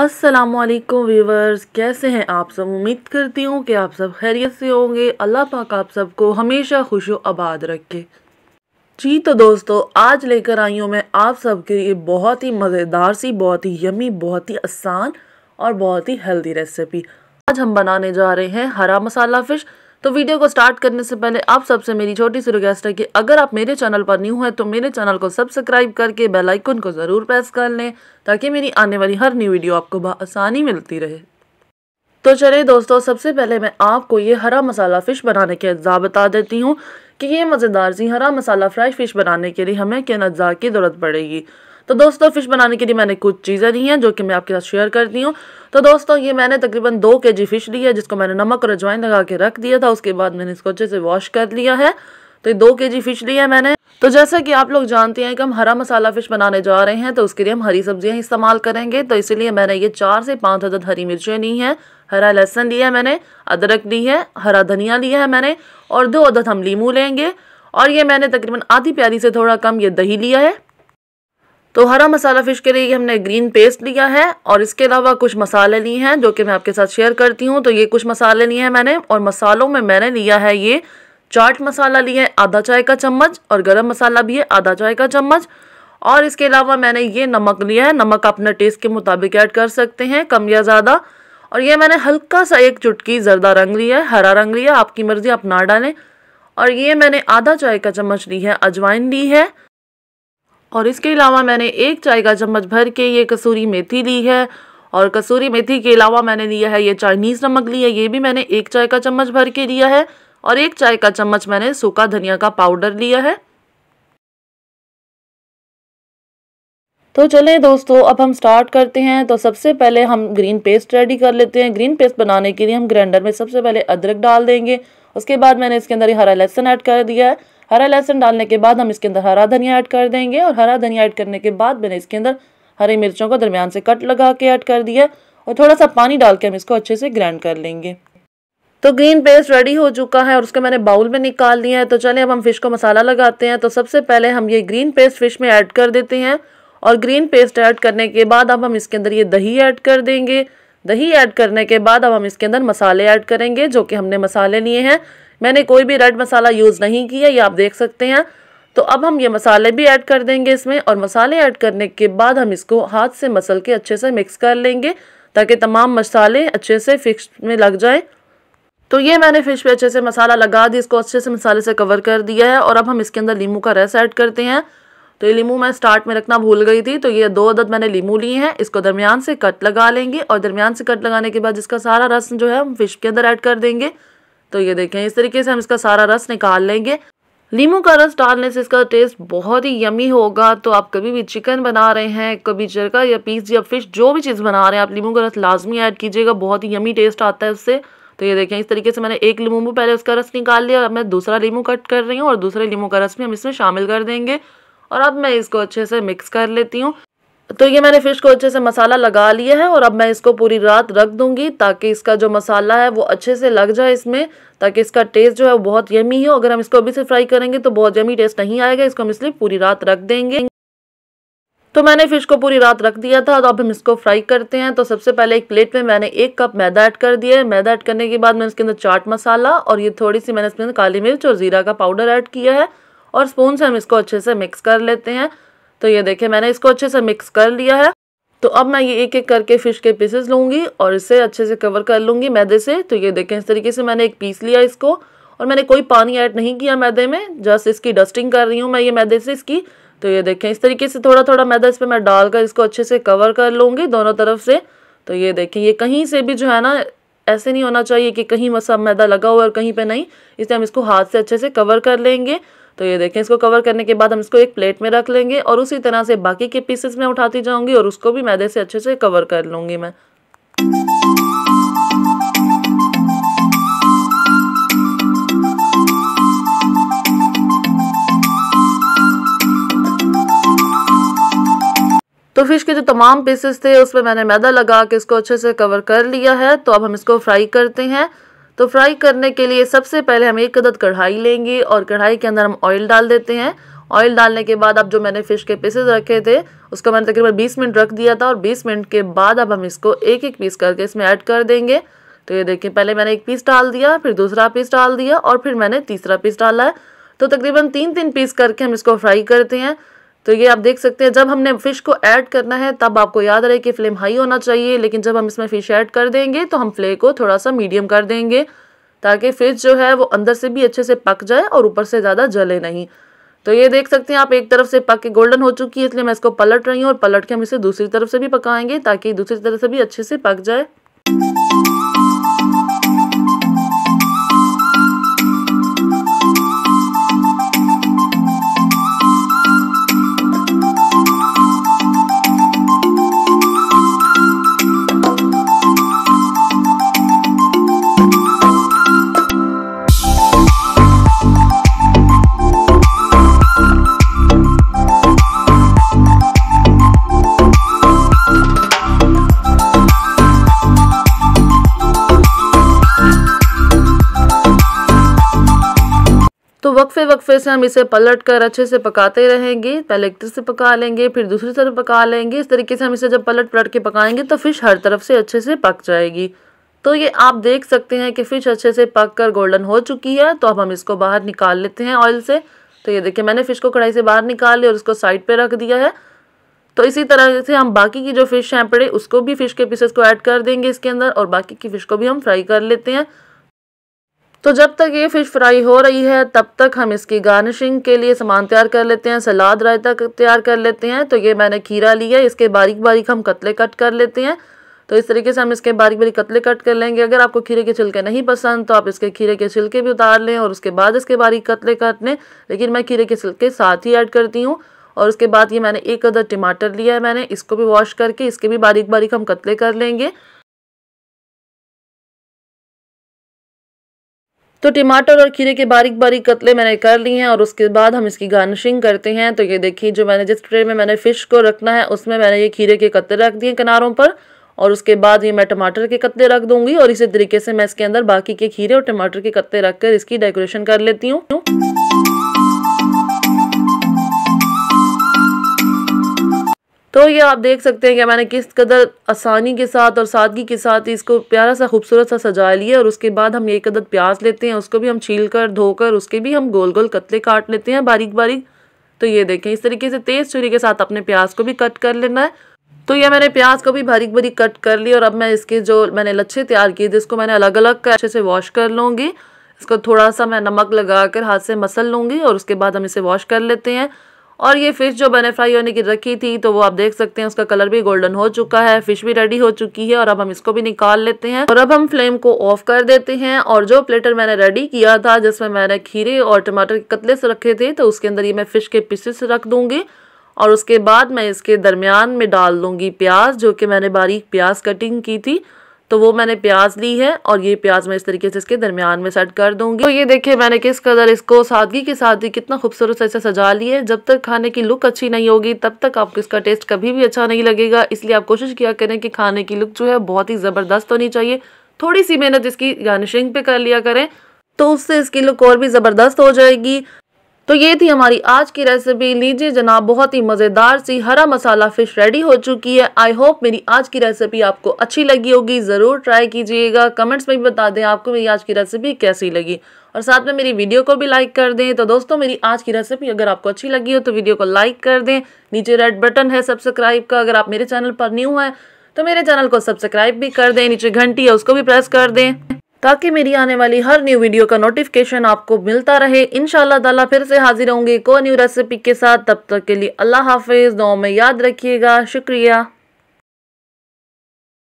अस्सलाम व्यूवर्स कैसे हैं आप सब उम्मीद करती हूँ कि आप सब खैरियत से होंगे अल्लाह पाक आप सबको हमेशा खुश आबाद रखे जी तो दोस्तों आज लेकर आई हूँ मैं आप सब के लिए बहुत ही मज़ेदार सी बहुत ही यमी बहुत ही आसान और बहुत ही हेल्दी रेसिपी आज हम बनाने जा रहे हैं हरा मसाला फ़िश तो वीडियो को स्टार्ट करने से पहले आप सबसे मेरी छोटी सी रिक्वेस्ट है कि अगर आप मेरे चैनल पर न्यू हैं तो मेरे चैनल को सब्सक्राइब करके आइकन को ज़रूर प्रेस कर लें ताकि मेरी आने वाली हर न्यू वीडियो आपको आसानी मिलती रहे तो चलिए दोस्तों सबसे पहले मैं आपको ये हरा मसाला फ़िश बनाने के अज्जा बता देती हूँ कि ये मज़ेदार सी हरा मसाला फ्राई फ़िश बनाने के लिए हमें किन अज्जा की ज़रूरत पड़ेगी तो दोस्तों फ़िश बनाने के लिए मैंने कुछ चीज़ें ली हैं जो कि मैं आपके साथ शेयर करती हूँ तो दोस्तों ये मैंने तकरीबन दो के जी फ़िश ली है जिसको मैंने नमक और अजवाइन लगा के रख दिया था उसके बाद मैंने इसको अच्छे से वॉश कर लिया है तो ये दो के जी फ़िश ली है मैंने तो जैसा कि आप लोग जानते हैं कि हम हरा मसाला फ़िश बनाने जा रहे हैं तो उसके लिए हम हरी सब्जियां इस्तेमाल करेंगे तो इसीलिए मैंने ये चार से पाँच अदद हरी मिर्चें ली हैं हरा लहसन लिया है मैंने अदरक ली है हरा धनिया लिया है मैंने और दो अदद हम लीमू लेंगे और ये मैंने तकरीबन आधी प्यारी से थोड़ा कम ये दही लिया है तो हरा मसाला फ़िश के लिए हमने ग्रीन पेस्ट लिया है और इसके अलावा कुछ मसाले लिए हैं जो कि मैं आपके साथ शेयर करती हूँ तो ये कुछ मसाले लिए हैं मैंने और मसालों में मैंने लिया है ये चाट मसाला लिया है आधा चाय का चम्मच और गरम मसाला भी है आधा चाय का चम्मच और इसके अलावा मैंने ये नमक लिया है नमक अपने टेस्ट के मुताबिक ऐड कर सकते हैं कम या ज़्यादा और ये मैंने हल्का सा एक चुटकी जरदा रंग लिया है हरा रंग लिया आपकी मर्ज़ी आप ना डालें और ये मैंने आधा चाय का चम्मच ली है अजवाइन ली है और इसके अलावा मैंने एक चाय का चम्मच भर के ये कसूरी मेथी ली है और कसूरी मेथी के अलावा मैंने लिया है ये चाइनीज़ नमक लिया है ये भी मैंने एक चाय का चम्मच भर के लिया है और एक चाय का चम्मच मैंने सूखा धनिया का पाउडर लिया है तो चलें दोस्तों अब हम स्टार्ट करते हैं तो सबसे पहले हम ग्रीन पेस्ट रेडी कर लेते हैं ग्रीन पेस्ट बनाने के लिए हम ग्राइंडर में सबसे पहले अदरक डाल देंगे उसके बाद मैंने इसके अंदर हरा लहसुन ऐड कर दिया है हरा लहसुन डालने के बाद हम इसके अंदर हरा धनिया ऐड कर देंगे और हरा धनिया ऐड करने के बाद मैंने इसके अंदर हरी मिर्चों को दरमियान से कट लगा के ऐड कर दिया और थोड़ा सा पानी डाल के हम इसको अच्छे से ग्राइंड कर लेंगे तो ग्रीन पेस्ट रेडी हो चुका है और उसके मैंने बाउल में निकाल लिया है तो चले अब हम फिश को मसाला लगाते हैं तो सबसे पहले हम ये ग्रीन पेस्ट फिश में ऐड कर देते हैं और ग्रीन पेस्ट ऐड करने के बाद अब हम इसके अंदर ये दही ऐड कर देंगे दही ऐड करने के बाद अब हम इसके अंदर मसाले ऐड करेंगे जो कि हमने मसाले लिए हैं मैंने कोई भी रेड मसाला यूज़ नहीं किया ये आप देख सकते हैं तो अब हम ये मसाले भी ऐड कर देंगे इसमें और मसाले ऐड करने के बाद हम इसको हाथ से मसल के अच्छे से मिक्स कर लेंगे ताकि तमाम मसाले अच्छे से फिक्स में लग जाएं तो ये मैंने फ़िश पे अच्छे से मसाला लगा दी इसको अच्छे से मसाले से कवर कर दिया है और अब हम इसके अंदर लीमू का रस ऐड करते हैं तो ये लीमू मैं स्टार्ट में रखना भूल गई थी तो ये दो अदद मैंने लीमू लिए हैं इसको दरमियान से कट लगा लेंगे और दरमियान से कट लगाने के बाद इसका सारा रस जो है हम फ़िश के अंदर ऐड कर देंगे तो ये देखें इस तरीके से हम इसका सारा रस निकाल लेंगे नींबू का रस डालने से इसका टेस्ट बहुत ही यमी होगा तो आप कभी भी चिकन बना रहे हैं कभी जरका या पीस या फिश जो भी चीज़ बना रहे हैं आप नींबू का रस लाजमी ऐड कीजिएगा बहुत ही यमी टेस्ट आता है उससे तो ये देखें इस तरीके से मैंने एक नींबू पहले उसका रस निकाल लिया और अब मैं दूसरा नींबू कट कर रही हूँ और दूसरे नींबू का रस भी हम इसमें शामिल कर देंगे और अब मैं इसको अच्छे से मिक्स कर लेती हूँ तो ये मैंने फ़िश को अच्छे से मसाला लगा लिया है और अब मैं इसको पूरी रात रख दूंगी ताकि इसका जो मसाला है वो अच्छे से लग जाए इसमें ताकि इसका टेस्ट जो है बहुत यमी हो अगर हम इसको अभी से फ्राई करेंगे तो बहुत यमी टेस्ट नहीं आएगा इसको हम इसलिए पूरी रात रख देंगे तो मैंने फ़िश को पूरी रात रख दिया था तो अब हम इसको फ्राई करते हैं तो सबसे पहले एक प्लेट में मैंने एक कप मैदा ऐड कर दिया है मैदा ऐड करने के बाद मैंने इसके अंदर चाट मसाला और ये थोड़ी सी मैंने इसमें काली मिर्च और ज़ीरा का पाउडर ऐड किया है और स्पून से हम इसको अच्छे से मिक्स कर लेते हैं तो ये देखिए मैंने इसको अच्छे से मिक्स कर लिया है तो अब मैं ये एक एक करके फ़िश के पीसेस लूंगी और इसे अच्छे से कवर कर लूंगी मैदे से तो ये देखें इस तरीके से मैंने एक पीस लिया इसको और मैंने कोई पानी ऐड नहीं किया मैदे में जस्ट इसकी डस्टिंग कर रही हूँ मैं ये मैदे से इसकी तो ये देखें इस तरीके से थोड़ा थोड़ा मैदा इस पर मैं डालकर इसको अच्छे से कवर कर लूँगी दोनों तरफ से तो ये देखें ये कहीं से भी जो है ना ऐसे नहीं होना चाहिए कि कहीं मसा मैदा लगा हुआ और कहीं पर नहीं इसलिए हम इसको हाथ से अच्छे से कवर कर लेंगे तो ये देखें इसको कवर करने के बाद हम इसको एक प्लेट में रख लेंगे और उसी तरह से बाकी के पीसेस में उठाती जाऊंगी और उसको भी मैदे से अच्छे से कवर कर लूंगी मैं तो फिश के जो तमाम पीसेस थे उसमें मैंने मैदा लगा के इसको अच्छे से कवर कर लिया है तो अब हम इसको फ्राई करते हैं तो फ्राई करने के लिए सबसे पहले हम एक अदद कढ़ाई लेंगे और कढ़ाई के अंदर हम ऑयल डाल देते हैं ऑयल डालने के बाद अब जो मैंने फ़िश के पीसेज रखे थे उसको मैंने तकरीबन 20 मिनट रख दिया था और 20 मिनट के बाद अब हम इसको एक एक पीस करके इसमें ऐड कर देंगे तो ये देखिए पहले मैंने एक पीस डाल दिया फिर दूसरा पीस डाल दिया और फिर मैंने तीसरा पीस डाला है तो तकरीबन तीन तीन पीस करके हम इसको फ्राई करते हैं तो ये आप देख सकते हैं जब हमने फ़िश को ऐड करना है तब आपको याद रहे कि फ्लेम हाई होना चाहिए लेकिन जब हम इसमें फ़िश ऐड कर देंगे तो हम फ्ले को थोड़ा सा मीडियम कर देंगे ताकि फ़िश जो है वो अंदर से भी अच्छे से पक जाए और ऊपर से ज़्यादा जले नहीं तो ये देख सकते हैं आप एक तरफ से पक के गोल्डन हो चुकी है इसलिए मैं इसको पलट रही हूँ और पलट के हम इसे दूसरी तरफ से भी पकाएंगे ताकि दूसरी तरफ से भी अच्छे से पक जाए तो वक्फे वक्फे से हम इसे पलट कर अच्छे से पकाते रहेंगे पहले एक तरफ से पका लेंगे फिर दूसरी तरफ पका लेंगे इस तरीके से हम इसे जब पलट पलट के पकाएंगे तो फ़िश हर तरफ से अच्छे से पक जाएगी तो ये आप देख सकते हैं कि फ़िश अच्छे से पक कर गोल्डन हो चुकी है तो अब हम इसको बाहर निकाल लेते हैं ऑयल से तो ये देखिए मैंने फ़िश को कढ़ाई से बाहर निकाल लिया और उसको साइड पे रख दिया है तो इसी तरह से हम बाकी की जो फ़िश हैं पड़े उसको भी फ़िश के पीसेस को ऐड कर देंगे इसके अंदर और बाकी की फ़िश को भी हम फ्राई कर लेते हैं तो जब तक ये फ़िश फ्राई हो रही है तब तक हम इसकी गार्निशिंग के लिए सामान तैयार कर लेते हैं सलाद रायता तैयार कर लेते हैं तो ये मैंने खीरा लिया है इसके बारीक बारीक हम कतले कट कर लेते हैं तो इस तरीके से हम इसके बारीक बारीक कतले कट कर लेंगे अगर आपको खीरे के छिलके नहीं पसंद तो आप इसके खीरे के छिलके भी उतार लें और उसके बाद इसके बारीक कतले काट लें लेकिन मैं खीरे के छिलके साथ ही ऐड करती हूँ और उसके बाद ये मैंने एक अदर टमाटर लिया है मैंने इसको भी वॉश करके इसके भी बारीक बारीक हम कतले कर लेंगे तो टमाटर और खीरे के बारीक बारीक कतले मैंने कर लिए हैं और उसके बाद हम इसकी गार्निशिंग करते हैं तो ये देखिए जो मैंने जिस ट्रे में मैंने फ़िश को रखना है उसमें मैंने ये खीरे के कतले रख दिए किनारों पर और उसके बाद ये मैं टमाटर के कत्ते रख दूंगी और इसी तरीके से मैं इसके अंदर बाकी के खीरे और टमाटर के कत्ते रख कर इसकी डेकोरेशन कर लेती हूँ तो ये आप देख सकते हैं कि मैंने किस कदर आसानी के साथ और सादगी के साथ इसको प्यारा सा खूबसूरत सा सजा लिया और उसके बाद हम ये कदर प्याज लेते हैं उसको भी हम छील कर धोकर उसके भी हम गोल गोल कतले काट लेते हैं बारीक बारीक तो ये देखें इस तरीके से तेज़ छुरी के साथ अपने प्याज को भी कट कर लेना है तो ये मैंने प्याज को भी बारीक बारीक कट कर ली और अब मैं इसके जो मैंने लच्छे तैयार किए थे इसको मैंने अलग अलग अच्छे से वॉश कर लूँगी इसको थोड़ा सा मैं नमक लगा कर हाथ से मसल लूँगी और उसके बाद हम इसे वॉश कर लेते हैं और ये फ़िश जो मैंने फ्राई होने की रखी थी तो वो आप देख सकते हैं उसका कलर भी गोल्डन हो चुका है फ़िश भी रेडी हो चुकी है और अब हम इसको भी निकाल लेते हैं और अब हम फ्लेम को ऑफ कर देते हैं और जो प्लेटर मैंने रेडी किया था जिसमें मैंने खीरे और टमाटर के कतले से रखे थे तो उसके अंदर ये मैं फ़िश के पीसेस रख दूंगी और उसके बाद मैं इसके दरमियान में डाल दूंगी प्याज जो कि मैंने बारीक प्याज कटिंग की थी तो वो मैंने प्याज ली है और ये प्याज मैं इस तरीके से इसके दरमियान में सेट कर दूंगी तो ये देखिए मैंने किस कदर इसको सादगी के साथ ही कितना खूबसूरत से सजा लिया है जब तक खाने की लुक अच्छी नहीं होगी तब तक आपको इसका टेस्ट कभी भी अच्छा नहीं लगेगा इसलिए आप कोशिश किया करें कि खाने की लुक जो है बहुत ही ज़बरदस्त होनी चाहिए थोड़ी सी मेहनत इसकी गार्निशिंग पे कर लिया करें तो उससे इसकी लुक और भी ज़बरदस्त हो जाएगी तो ये थी हमारी आज की रेसिपी लीजिए जनाब बहुत ही मज़ेदार सी हरा मसाला फ़िश रेडी हो चुकी है आई होप मेरी आज की रेसिपी आपको अच्छी लगी होगी ज़रूर ट्राई कीजिएगा कमेंट्स में भी बता दें आपको मेरी आज की रेसिपी कैसी लगी और साथ में मेरी वीडियो को भी लाइक कर दें तो दोस्तों मेरी आज की रेसिपी अगर आपको अच्छी लगी हो तो वीडियो को लाइक कर दें नीचे रेड बटन है सब्सक्राइब का अगर आप मेरे चैनल पर न्यू हैं तो मेरे चैनल को सब्सक्राइब भी कर दें नीचे घंटी है उसको भी प्रेस कर दें ताकि मेरी आने वाली हर न्यू वीडियो का नोटिफिकेशन आपको मिलता रहे इन ताला फिर से हाजिर होंगे को न्यू रेसिपी के साथ तब तक के लिए अल्लाह हाफिज़ दो में याद रखिएगा शुक्रिया